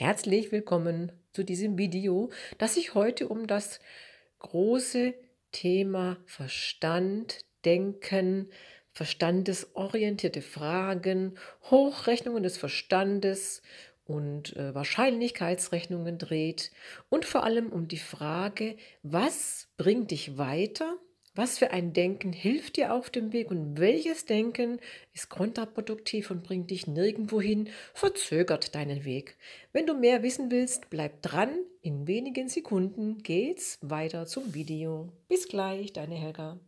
Herzlich willkommen zu diesem Video, das sich heute um das große Thema Verstand, Denken, verstandesorientierte Fragen, Hochrechnungen des Verstandes und äh, Wahrscheinlichkeitsrechnungen dreht und vor allem um die Frage, was bringt dich weiter was für ein Denken hilft dir auf dem Weg und welches Denken ist kontraproduktiv und bringt dich nirgendwo hin, verzögert deinen Weg. Wenn du mehr wissen willst, bleib dran. In wenigen Sekunden geht's weiter zum Video. Bis gleich, deine Helga.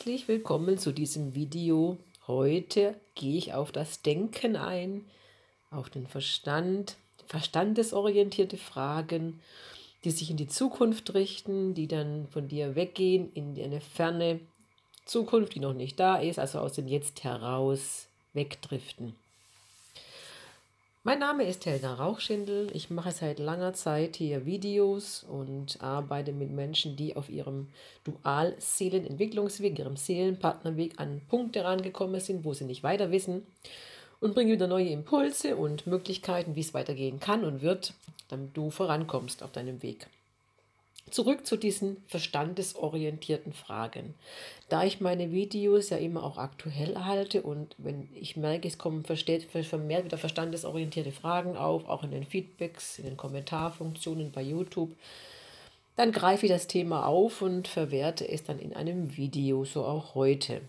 herzlich willkommen zu diesem Video. Heute gehe ich auf das Denken ein, auf den Verstand, verstandesorientierte Fragen, die sich in die Zukunft richten, die dann von dir weggehen in eine ferne Zukunft, die noch nicht da ist, also aus dem Jetzt heraus wegdriften. Mein Name ist Helga Rauchschindel. Ich mache seit langer Zeit hier Videos und arbeite mit Menschen, die auf ihrem Dual-Seelenentwicklungsweg, ihrem Seelenpartnerweg an Punkte rangekommen sind, wo sie nicht weiter wissen und bringe wieder neue Impulse und Möglichkeiten, wie es weitergehen kann und wird, damit du vorankommst auf deinem Weg. Zurück zu diesen verstandesorientierten Fragen. Da ich meine Videos ja immer auch aktuell halte und wenn ich merke, es kommen vermehrt wieder verstandesorientierte Fragen auf, auch in den Feedbacks, in den Kommentarfunktionen bei YouTube, dann greife ich das Thema auf und verwerte es dann in einem Video, so auch heute.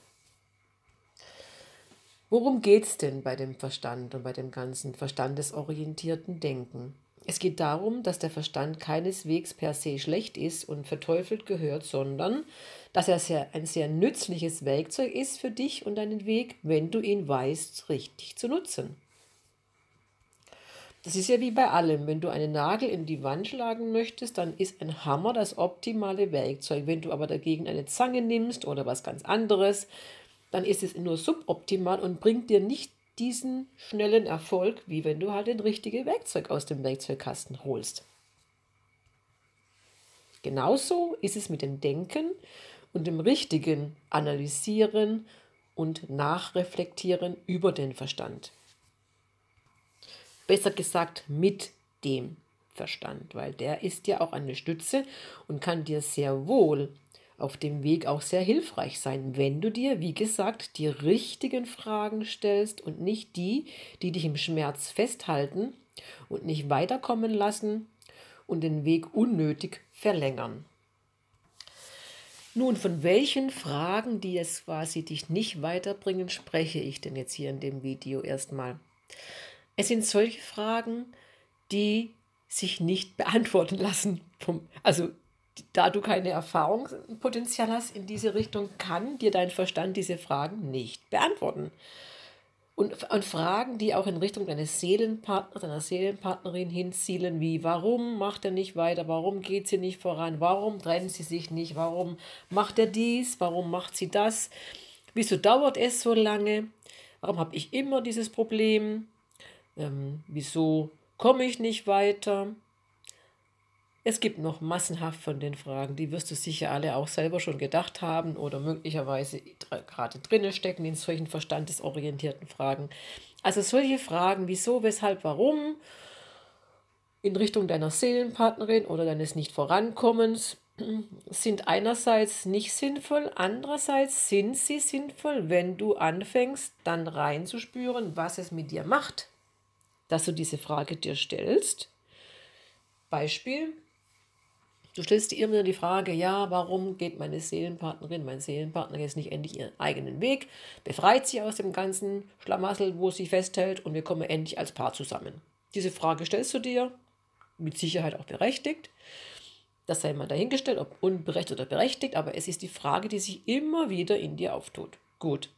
Worum geht es denn bei dem Verstand und bei dem ganzen verstandesorientierten Denken? Es geht darum, dass der Verstand keineswegs per se schlecht ist und verteufelt gehört, sondern dass er sehr, ein sehr nützliches Werkzeug ist für dich und deinen Weg, wenn du ihn weißt, richtig zu nutzen. Das ist ja wie bei allem. Wenn du einen Nagel in die Wand schlagen möchtest, dann ist ein Hammer das optimale Werkzeug. Wenn du aber dagegen eine Zange nimmst oder was ganz anderes, dann ist es nur suboptimal und bringt dir nicht diesen schnellen Erfolg, wie wenn du halt ein richtiges Werkzeug aus dem Werkzeugkasten holst. Genauso ist es mit dem Denken und dem richtigen Analysieren und Nachreflektieren über den Verstand. Besser gesagt mit dem Verstand, weil der ist ja auch eine Stütze und kann dir sehr wohl auf dem Weg auch sehr hilfreich sein, wenn du dir, wie gesagt, die richtigen Fragen stellst und nicht die, die dich im Schmerz festhalten und nicht weiterkommen lassen und den Weg unnötig verlängern. Nun, von welchen Fragen, die jetzt quasi dich nicht weiterbringen, spreche ich denn jetzt hier in dem Video erstmal? Es sind solche Fragen, die sich nicht beantworten lassen, vom, also da du keine Erfahrungspotenzial hast in diese Richtung, kann dir dein Verstand diese Fragen nicht beantworten. Und, und Fragen, die auch in Richtung deines Seelenpartners, deiner Seelenpartnerin hinzielen, wie warum macht er nicht weiter, warum geht sie nicht voran, warum trennen sie sich nicht, warum macht er dies, warum macht sie das, wieso dauert es so lange, warum habe ich immer dieses Problem, ähm, wieso komme ich nicht weiter, es gibt noch massenhaft von den Fragen, die wirst du sicher alle auch selber schon gedacht haben oder möglicherweise gerade drinne stecken in solchen verstandesorientierten Fragen. Also solche Fragen, wieso, weshalb, warum in Richtung deiner Seelenpartnerin oder deines Nicht-Vorankommens sind einerseits nicht sinnvoll, andererseits sind sie sinnvoll, wenn du anfängst, dann reinzuspüren, was es mit dir macht, dass du diese Frage dir stellst. Beispiel, Du stellst dir immer die Frage, ja, warum geht meine Seelenpartnerin, mein Seelenpartner jetzt nicht endlich ihren eigenen Weg, befreit sie aus dem ganzen Schlamassel, wo sie festhält und wir kommen endlich als Paar zusammen. Diese Frage stellst du dir, mit Sicherheit auch berechtigt. Das sei mal dahingestellt, ob unberechtigt oder berechtigt, aber es ist die Frage, die sich immer wieder in dir auftut. Gut.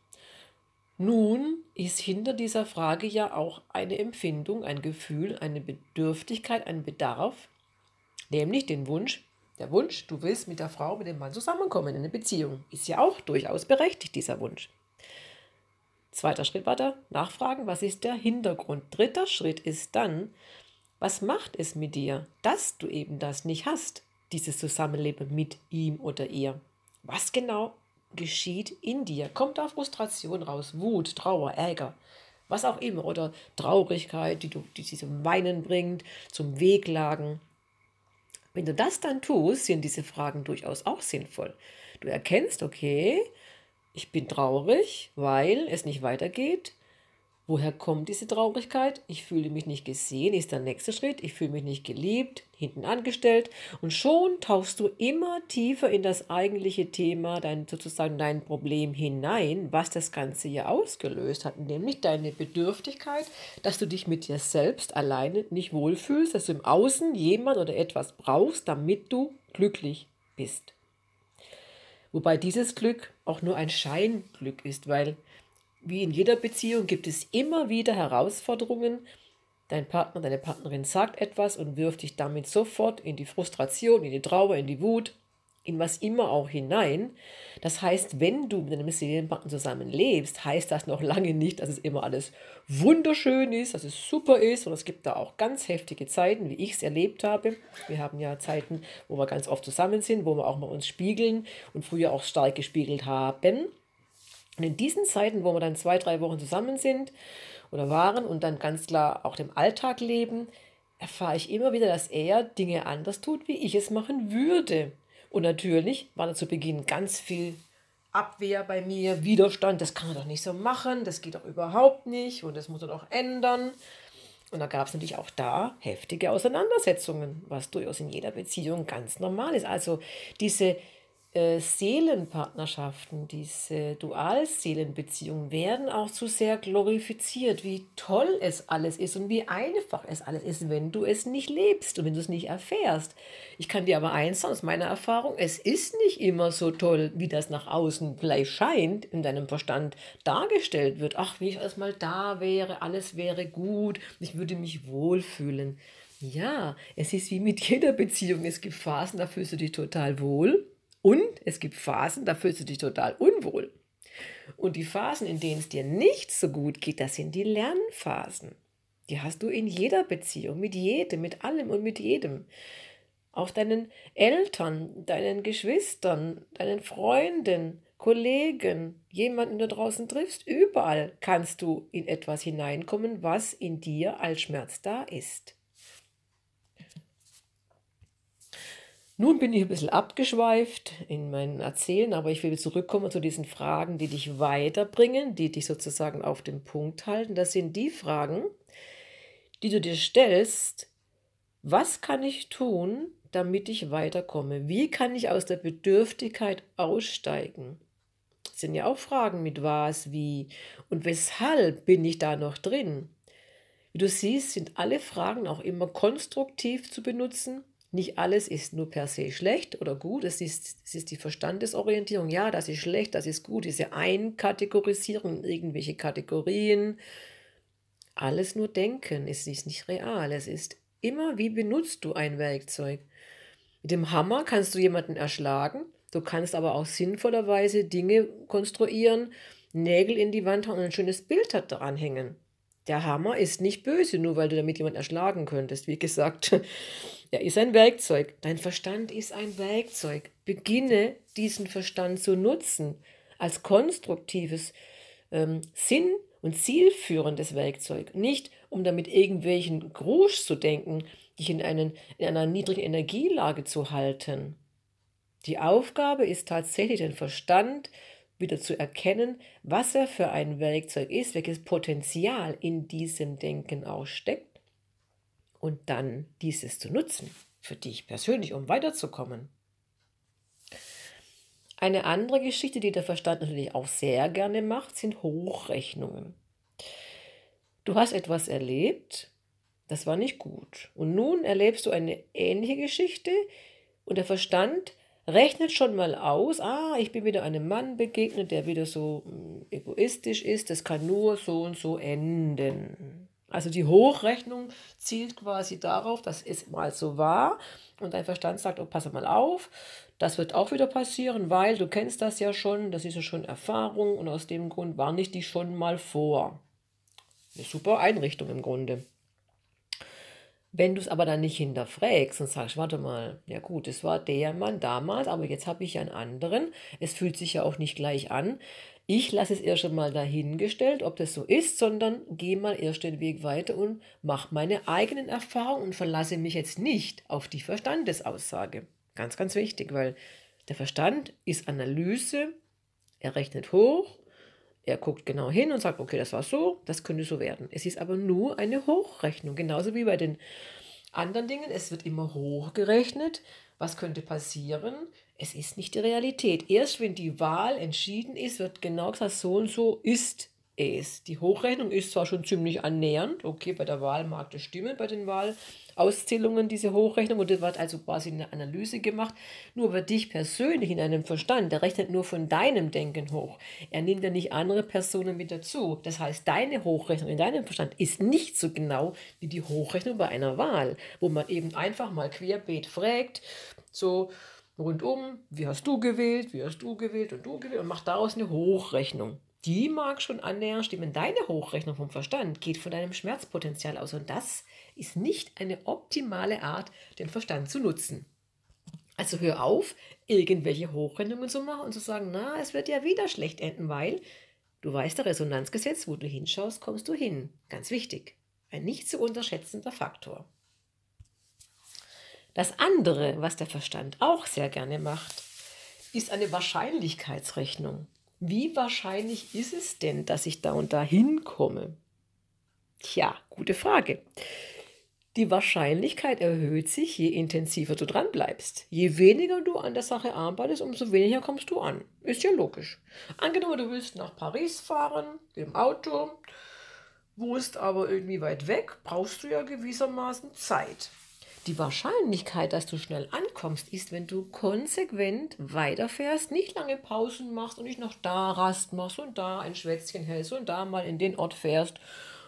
Nun ist hinter dieser Frage ja auch eine Empfindung, ein Gefühl, eine Bedürftigkeit, ein Bedarf, Nämlich den Wunsch, der Wunsch, du willst mit der Frau, mit dem Mann zusammenkommen in eine Beziehung. Ist ja auch durchaus berechtigt, dieser Wunsch. Zweiter Schritt weiter, nachfragen, was ist der Hintergrund? Dritter Schritt ist dann, was macht es mit dir, dass du eben das nicht hast, dieses Zusammenleben mit ihm oder ihr? Was genau geschieht in dir? Kommt da Frustration raus, Wut, Trauer, Ärger, was auch immer oder Traurigkeit, die du die sie zum Weinen bringt, zum Wehklagen? Wenn du das dann tust, sind diese Fragen durchaus auch sinnvoll. Du erkennst, okay, ich bin traurig, weil es nicht weitergeht. Woher kommt diese Traurigkeit? Ich fühle mich nicht gesehen, ist der nächste Schritt. Ich fühle mich nicht geliebt, hinten angestellt. Und schon tauchst du immer tiefer in das eigentliche Thema, dein, sozusagen dein Problem hinein, was das Ganze hier ausgelöst hat, nämlich deine Bedürftigkeit, dass du dich mit dir selbst alleine nicht wohlfühlst, dass du im Außen jemand oder etwas brauchst, damit du glücklich bist. Wobei dieses Glück auch nur ein Scheinglück ist, weil wie in jeder Beziehung gibt es immer wieder Herausforderungen. Dein Partner, deine Partnerin sagt etwas und wirft dich damit sofort in die Frustration, in die Trauer, in die Wut, in was immer auch hinein. Das heißt, wenn du mit deinem Seelenpartner zusammenlebst, heißt das noch lange nicht, dass es immer alles wunderschön ist, dass es super ist. Und es gibt da auch ganz heftige Zeiten, wie ich es erlebt habe. Wir haben ja Zeiten, wo wir ganz oft zusammen sind, wo wir auch mal uns spiegeln und früher auch stark gespiegelt haben. Und in diesen Zeiten, wo wir dann zwei, drei Wochen zusammen sind oder waren und dann ganz klar auch dem Alltag leben, erfahre ich immer wieder, dass er Dinge anders tut, wie ich es machen würde. Und natürlich war da zu Beginn ganz viel Abwehr bei mir, Widerstand, das kann man doch nicht so machen, das geht doch überhaupt nicht und das muss er doch ändern. Und da gab es natürlich auch da heftige Auseinandersetzungen, was durchaus in jeder Beziehung ganz normal ist. Also diese äh, Seelenpartnerschaften, diese Dualseelenbeziehungen werden auch zu sehr glorifiziert, wie toll es alles ist und wie einfach es alles ist, wenn du es nicht lebst und wenn du es nicht erfährst. Ich kann dir aber eins sagen, aus meiner Erfahrung, es ist nicht immer so toll, wie das nach außen gleich scheint, in deinem Verstand dargestellt wird. Ach, wie ich erstmal da wäre, alles wäre gut, ich würde mich wohlfühlen. Ja, es ist wie mit jeder Beziehung. Es gibt Phasen, da fühlst du dich total wohl und es gibt Phasen, da fühlst du dich total unwohl. Und die Phasen, in denen es dir nicht so gut geht, das sind die Lernphasen. Die hast du in jeder Beziehung, mit jedem, mit allem und mit jedem. Auch deinen Eltern, deinen Geschwistern, deinen Freunden, Kollegen, jemanden den du draußen triffst, überall kannst du in etwas hineinkommen, was in dir als Schmerz da ist. Nun bin ich ein bisschen abgeschweift in meinen Erzählen, aber ich will zurückkommen zu diesen Fragen, die dich weiterbringen, die dich sozusagen auf den Punkt halten. Das sind die Fragen, die du dir stellst, was kann ich tun, damit ich weiterkomme? Wie kann ich aus der Bedürftigkeit aussteigen? Das sind ja auch Fragen mit was, wie und weshalb bin ich da noch drin? Wie du siehst, sind alle Fragen auch immer konstruktiv zu benutzen nicht alles ist nur per se schlecht oder gut. Es ist, es ist die Verstandesorientierung. Ja, das ist schlecht, das ist gut. Diese Einkategorisierung, irgendwelche Kategorien. Alles nur Denken. Es ist nicht real. Es ist immer, wie benutzt du ein Werkzeug? Mit dem Hammer kannst du jemanden erschlagen. Du kannst aber auch sinnvollerweise Dinge konstruieren, Nägel in die Wand hauen und ein schönes Bild daran hängen. Der Hammer ist nicht böse, nur weil du damit jemanden erschlagen könntest. Wie gesagt, er ist ein Werkzeug. Dein Verstand ist ein Werkzeug. Beginne diesen Verstand zu nutzen als konstruktives, ähm, Sinn- und zielführendes Werkzeug. Nicht, um damit irgendwelchen Grusch zu denken, dich in, einen, in einer niedrigen Energielage zu halten. Die Aufgabe ist tatsächlich, den Verstand zu wieder zu erkennen, was er für ein Werkzeug ist, welches Potenzial in diesem Denken auch steckt und dann dieses zu nutzen, für dich persönlich, um weiterzukommen. Eine andere Geschichte, die der Verstand natürlich auch sehr gerne macht, sind Hochrechnungen. Du hast etwas erlebt, das war nicht gut. Und nun erlebst du eine ähnliche Geschichte und der Verstand rechnet schon mal aus, ah, ich bin wieder einem Mann begegnet, der wieder so mm, egoistisch ist, das kann nur so und so enden. Also die Hochrechnung zielt quasi darauf, dass es mal so war und dein Verstand sagt, oh, passe mal auf, das wird auch wieder passieren, weil du kennst das ja schon, das ist ja schon Erfahrung und aus dem Grund warne ich dich schon mal vor. Eine super Einrichtung im Grunde. Wenn du es aber dann nicht hinterfragst und sagst, warte mal, ja gut, es war der Mann damals, aber jetzt habe ich einen anderen, es fühlt sich ja auch nicht gleich an. Ich lasse es erst mal dahingestellt, ob das so ist, sondern gehe mal erst den Weg weiter und mache meine eigenen Erfahrungen und verlasse mich jetzt nicht auf die Verstandesaussage. Ganz, ganz wichtig, weil der Verstand ist Analyse, er rechnet hoch er guckt genau hin und sagt, okay, das war so, das könnte so werden. Es ist aber nur eine Hochrechnung, genauso wie bei den anderen Dingen. Es wird immer hochgerechnet. Was könnte passieren? Es ist nicht die Realität. Erst wenn die Wahl entschieden ist, wird genau gesagt, so und so ist ist. Die Hochrechnung ist zwar schon ziemlich annähernd, okay, bei der Wahl mag das stimmen, bei den Wahlauszählungen diese Hochrechnung, und da wird also quasi eine Analyse gemacht, nur bei dich persönlich in deinem Verstand, der rechnet nur von deinem Denken hoch. Er nimmt ja nicht andere Personen mit dazu. Das heißt, deine Hochrechnung in deinem Verstand ist nicht so genau wie die Hochrechnung bei einer Wahl, wo man eben einfach mal querbeet fragt, so rundum, wie hast du gewählt, wie hast du gewählt und du gewählt und macht daraus eine Hochrechnung die mag schon annähernd stimmen. Deine Hochrechnung vom Verstand geht von deinem Schmerzpotenzial aus und das ist nicht eine optimale Art, den Verstand zu nutzen. Also hör auf, irgendwelche Hochrechnungen zu machen und zu sagen, na, es wird ja wieder schlecht enden, weil du weißt der Resonanzgesetz, wo du hinschaust, kommst du hin. Ganz wichtig. Ein nicht zu unterschätzender Faktor. Das andere, was der Verstand auch sehr gerne macht, ist eine Wahrscheinlichkeitsrechnung. Wie wahrscheinlich ist es denn, dass ich da und da hinkomme? Tja, gute Frage. Die Wahrscheinlichkeit erhöht sich, je intensiver du dran bleibst. Je weniger du an der Sache arbeitest, umso weniger kommst du an. Ist ja logisch. Angenommen, du willst nach Paris fahren, im Auto, wo ist aber irgendwie weit weg, brauchst du ja gewissermaßen Zeit. Die Wahrscheinlichkeit, dass du schnell ankommst, ist, wenn du konsequent weiterfährst, nicht lange Pausen machst und nicht noch da Rast machst und da ein Schwätzchen hältst und da mal in den Ort fährst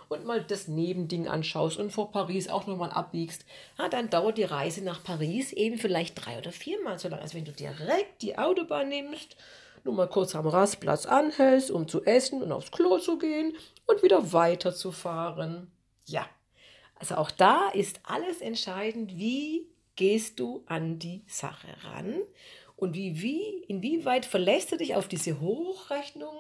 und mal das Nebending anschaust und vor Paris auch nochmal abbiegst, ja, ah, dann dauert die Reise nach Paris eben vielleicht drei oder viermal so lange. als wenn du direkt die Autobahn nimmst, nur mal kurz am Rastplatz anhältst, um zu essen und aufs Klo zu gehen und wieder weiterzufahren. Ja, also auch da ist alles entscheidend, wie gehst du an die Sache ran und wie, wie, inwieweit verlässt du dich auf diese Hochrechnung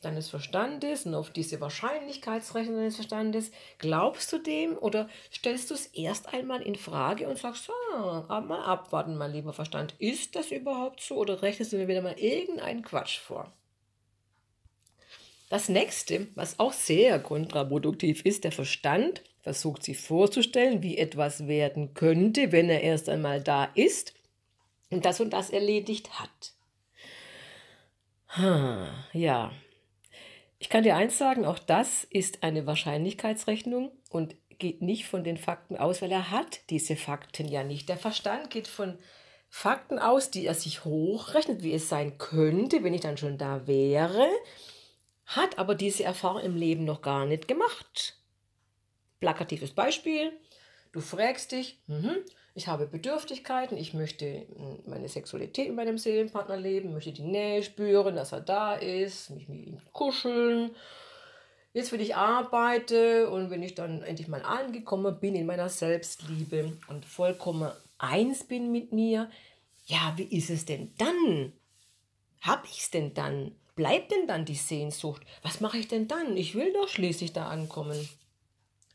deines Verstandes und auf diese Wahrscheinlichkeitsrechnung deines Verstandes? Glaubst du dem oder stellst du es erst einmal in Frage und sagst, so, ah, mal abwarten, mein lieber Verstand, ist das überhaupt so oder rechnest du mir wieder mal irgendeinen Quatsch vor? Das nächste, was auch sehr kontraproduktiv ist, der Verstand versucht sich vorzustellen, wie etwas werden könnte, wenn er erst einmal da ist und das und das erledigt hat. Ha, ja. Ich kann dir eins sagen, auch das ist eine Wahrscheinlichkeitsrechnung und geht nicht von den Fakten aus, weil er hat diese Fakten ja nicht. Der Verstand geht von Fakten aus, die er sich hochrechnet, wie es sein könnte, wenn ich dann schon da wäre, hat aber diese Erfahrung im Leben noch gar nicht gemacht. Plakatives Beispiel. Du fragst dich, mhm, ich habe Bedürftigkeiten, ich möchte hm, meine Sexualität mit meinem Seelenpartner leben, möchte die Nähe spüren, dass er da ist, mich mit ihm kuscheln. Jetzt, will ich arbeite und wenn ich dann endlich mal angekommen bin in meiner Selbstliebe und vollkommen eins bin mit mir, ja, wie ist es denn dann? Hab es denn dann? Bleibt denn dann die Sehnsucht? Was mache ich denn dann? Ich will doch schließlich da ankommen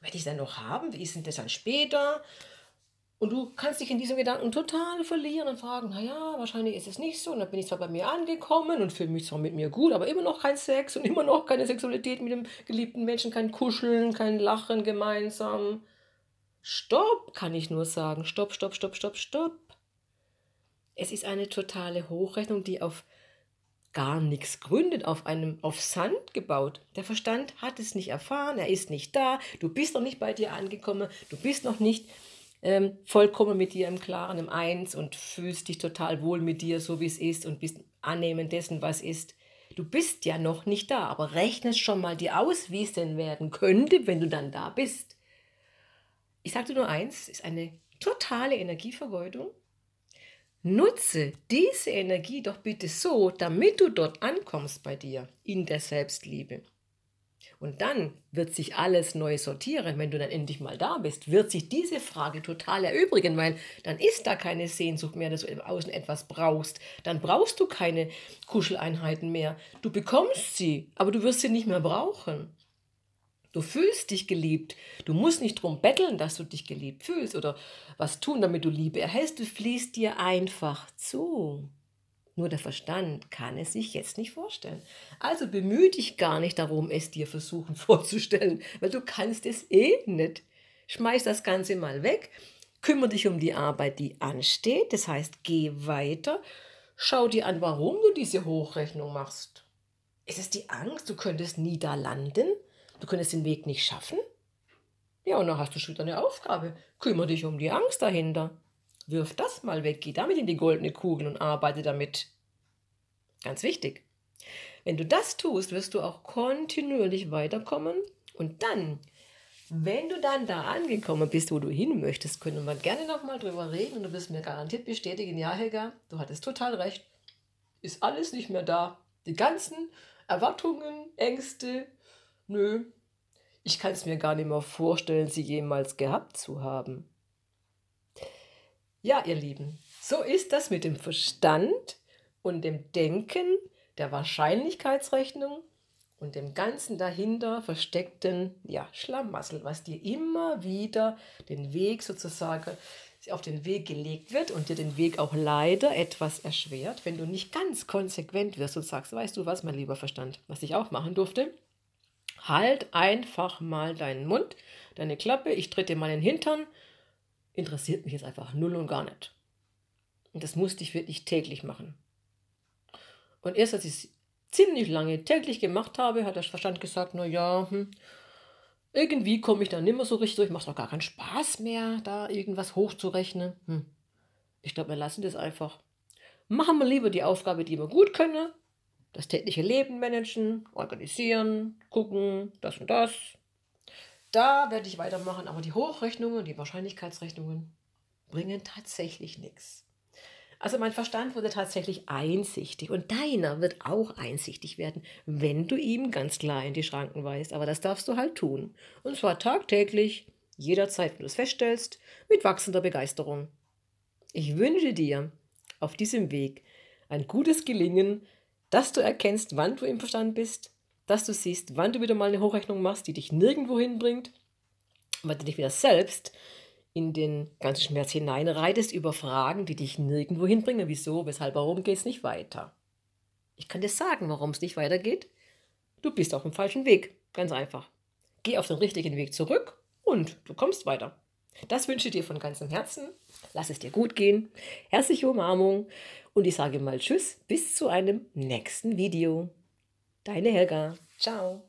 werde ich es dann noch haben? Wie ist denn das dann später? Und du kannst dich in diesem Gedanken total verlieren und fragen, naja, wahrscheinlich ist es nicht so. Und dann bin ich zwar bei mir angekommen und fühle mich zwar mit mir gut, aber immer noch kein Sex und immer noch keine Sexualität mit dem geliebten Menschen, kein Kuscheln, kein Lachen gemeinsam. Stopp, kann ich nur sagen. Stopp, stopp, stopp, stopp, stopp. Es ist eine totale Hochrechnung, die auf gar nichts gründet, auf einem auf Sand gebaut. Der Verstand hat es nicht erfahren, er ist nicht da, du bist noch nicht bei dir angekommen, du bist noch nicht ähm, vollkommen mit dir im Klaren, im Eins und fühlst dich total wohl mit dir, so wie es ist und bist annehmen dessen, was ist. Du bist ja noch nicht da, aber rechnest schon mal dir aus, wie es denn werden könnte, wenn du dann da bist. Ich sage dir nur eins, ist eine totale Energievergeudung Nutze diese Energie doch bitte so, damit du dort ankommst bei dir, in der Selbstliebe. Und dann wird sich alles neu sortieren. Wenn du dann endlich mal da bist, wird sich diese Frage total erübrigen, weil dann ist da keine Sehnsucht mehr, dass du im Außen etwas brauchst. Dann brauchst du keine Kuscheleinheiten mehr. Du bekommst sie, aber du wirst sie nicht mehr brauchen. Du fühlst dich geliebt. Du musst nicht drum betteln, dass du dich geliebt fühlst oder was tun, damit du Liebe erhältst. Du fließt dir einfach zu. Nur der Verstand kann es sich jetzt nicht vorstellen. Also bemühe dich gar nicht darum, es dir versuchen vorzustellen, weil du kannst es eh nicht. Schmeiß das Ganze mal weg, kümmere dich um die Arbeit, die ansteht. Das heißt, geh weiter, schau dir an, warum du diese Hochrechnung machst. Ist es die Angst, du könntest nie da landen? du könntest den Weg nicht schaffen. Ja, und dann hast du schon wieder eine Aufgabe. Kümmere dich um die Angst dahinter. Wirf das mal weg, geh damit in die goldene Kugel und arbeite damit. Ganz wichtig. Wenn du das tust, wirst du auch kontinuierlich weiterkommen und dann, wenn du dann da angekommen bist, wo du hin möchtest, können wir gerne nochmal drüber reden und du wirst mir garantiert bestätigen, ja Helga, du hattest total recht. Ist alles nicht mehr da. Die ganzen Erwartungen, Ängste, Nö, ich kann es mir gar nicht mehr vorstellen, sie jemals gehabt zu haben. Ja, ihr Lieben, so ist das mit dem Verstand und dem Denken, der Wahrscheinlichkeitsrechnung und dem ganzen dahinter versteckten ja, Schlamassel, was dir immer wieder den Weg sozusagen auf den Weg gelegt wird und dir den Weg auch leider etwas erschwert, wenn du nicht ganz konsequent wirst und sagst, weißt du was, mein lieber Verstand, was ich auch machen durfte, Halt einfach mal deinen Mund, deine Klappe, ich trete dir mal den Hintern. Interessiert mich jetzt einfach null und gar nicht. Und das musste ich wirklich täglich machen. Und erst als ich es ziemlich lange täglich gemacht habe, hat der Verstand gesagt, na ja, hm, irgendwie komme ich da nicht mehr so richtig durch, macht doch gar keinen Spaß mehr, da irgendwas hochzurechnen. Hm. Ich glaube, wir lassen das einfach. Machen wir lieber die Aufgabe, die wir gut können, das tägliche Leben managen, organisieren, gucken, das und das. Da werde ich weitermachen, aber die Hochrechnungen, die Wahrscheinlichkeitsrechnungen bringen tatsächlich nichts. Also mein Verstand wurde tatsächlich einsichtig und deiner wird auch einsichtig werden, wenn du ihm ganz klar in die Schranken weist. Aber das darfst du halt tun. Und zwar tagtäglich, jederzeit, wenn du es feststellst, mit wachsender Begeisterung. Ich wünsche dir auf diesem Weg ein gutes Gelingen, dass du erkennst, wann du im Verstand bist, dass du siehst, wann du wieder mal eine Hochrechnung machst, die dich nirgendwo hinbringt, weil du dich wieder selbst in den ganzen Schmerz hineinreitest über Fragen, die dich nirgendwo hinbringen. Wieso, weshalb, warum geht es nicht weiter? Ich kann dir sagen, warum es nicht weitergeht. Du bist auf dem falschen Weg. Ganz einfach. Geh auf den richtigen Weg zurück und du kommst weiter. Das wünsche ich dir von ganzem Herzen. Lass es dir gut gehen. Herzliche Umarmung und ich sage mal Tschüss, bis zu einem nächsten Video. Deine Helga. Ciao.